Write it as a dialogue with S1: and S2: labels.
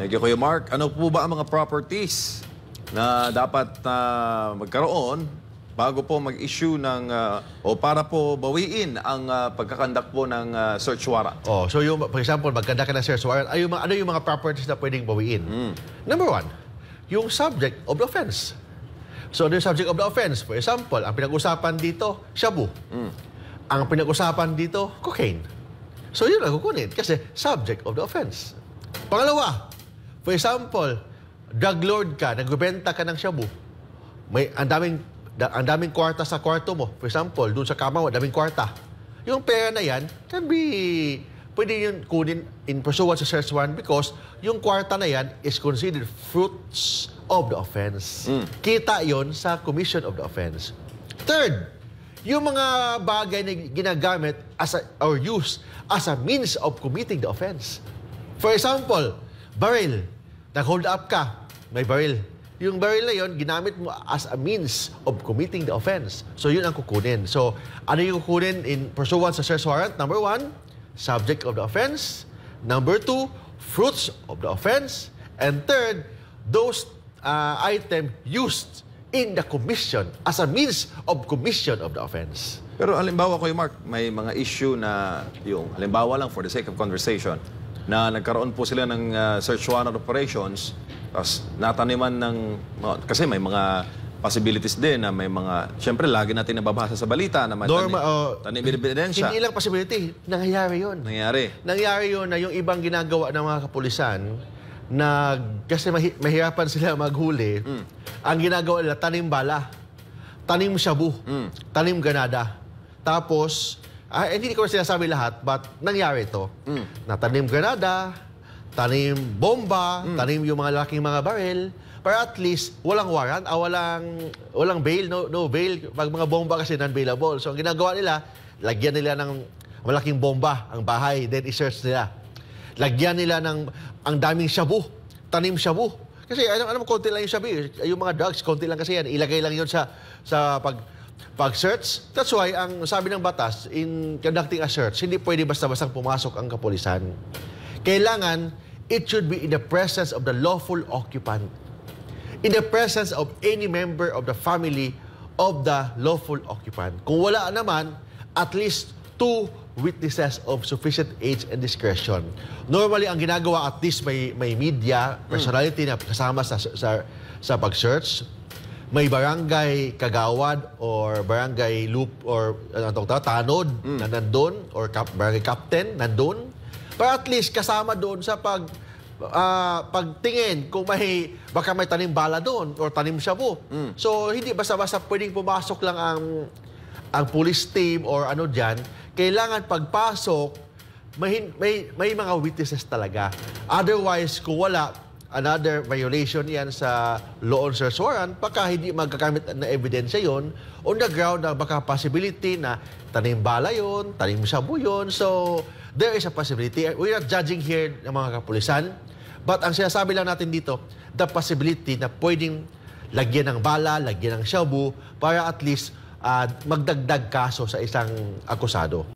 S1: Thank you, Kuya Mark. Ano po ba ang mga properties na dapat uh, magkaroon bago po mag-issue ng uh, o para po bawiin ang uh, pagkakandak po ng uh, search warrant. Oh, so
S2: yung for example, magkandak ka ng search warrant, ay yung, ano yung mga properties na pwedeng bawiin? Mm. Number one, yung subject of the offense. So ano yung subject of the offense? For example, ang pinag-usapan dito, shabu. Mm. Ang pinag-usapan dito, cocaine. So yun ang kukunin kasi subject of the offense. Pangalawa, For example, drug lord ka, nagbebenta ka ng shabu. May ang daming da, ang daming kwarta sa kwarto mo. For example, doon sa kama mo, daming kwarta. Yung pera na yan, can be, pwede yun kunin in pursuance sa search warrant because yung kwarta na yan is considered fruits of the offense. Mm. Kita yon sa commission of the offense. Third, yung mga bagay na ginagamit as a, or used as a means of committing the offense. For example, baril. Nag-hold up ka, may baril. Yung baril na yon ginamit mo as a means of committing the offense. So, yun ang kukunin. So, ano yung kukunin in pursuant sa search warrant? Number one, subject of the offense. Number two, fruits of the offense. And third, those uh, item used in the commission as a means of commission of the offense.
S1: Pero halimbawa ko, Mark, may mga issue na yung, halimbawa lang for the sake of conversation, na nagkaroon po sila ng uh, search warrant operations. Tapos nataniman ng... Ah, kasi may mga possibilities din na may mga... syempre lagi natin nababasa sa balita na may uh, Hindi
S2: lang possibility. Nangyayari yun. Nangyayari. Nangyayari yun na yung ibang ginagawa ng mga kapulisan na kasi mahi, mahirapan sila maghuli, mm. ang ginagawa nila, tanim bala, tanim shabu, mm. tanim ganada. Tapos, ah, hindi ko sinasabi lahat, but nangyari ito. Mm. Natanim granada, tanim bomba, mm. tanim yung mga laking mga baril, para at least walang waran, ah, walang, walang bail, no, no bail. Pag mga bomba kasi non-bailable. So ang ginagawa nila, lagyan nila ng malaking bomba ang bahay, then isearch nila. Lagyan nila ng ang daming shabu, tanim shabu. Kasi ano, alam, alam konti lang yung shabu, eh. yung mga drugs, konti lang kasi yan. Ilagay lang yon sa, sa pag pag search, that's why ang sabi ng batas, in conducting a search, hindi pwede basta-basta pumasok ang kapulisan. Kailangan, it should be in the presence of the lawful occupant. In the presence of any member of the family of the lawful occupant. Kung wala naman, at least two witnesses of sufficient age and discretion. Normally, ang ginagawa, at least may, may media, personality mm. na kasama sa, sa, sa pag-search, may barangay kagawad or barangay loop or ano tawag, tanod mm. na nandun or kap, barangay captain nandun. Para at least kasama doon sa pag uh, pagtingin kung may baka may tanim bala doon or tanim shabu. Mm. So hindi basta-basta pwedeng pumasok lang ang ang police team or ano diyan. Kailangan pagpasok may, may, may mga witnesses talaga. Otherwise, kung wala, another violation yan sa law on cersoran pagka hindi magkakamit na ebidensya yon on the ground na baka possibility na tanim bala yon, tanim sabu yon. So, there is a possibility. we are judging here ng mga kapulisan. But ang sinasabi lang natin dito, the possibility na pwedeng lagyan ng bala, lagyan ng shabu, para at least uh, magdagdag kaso sa isang akusado.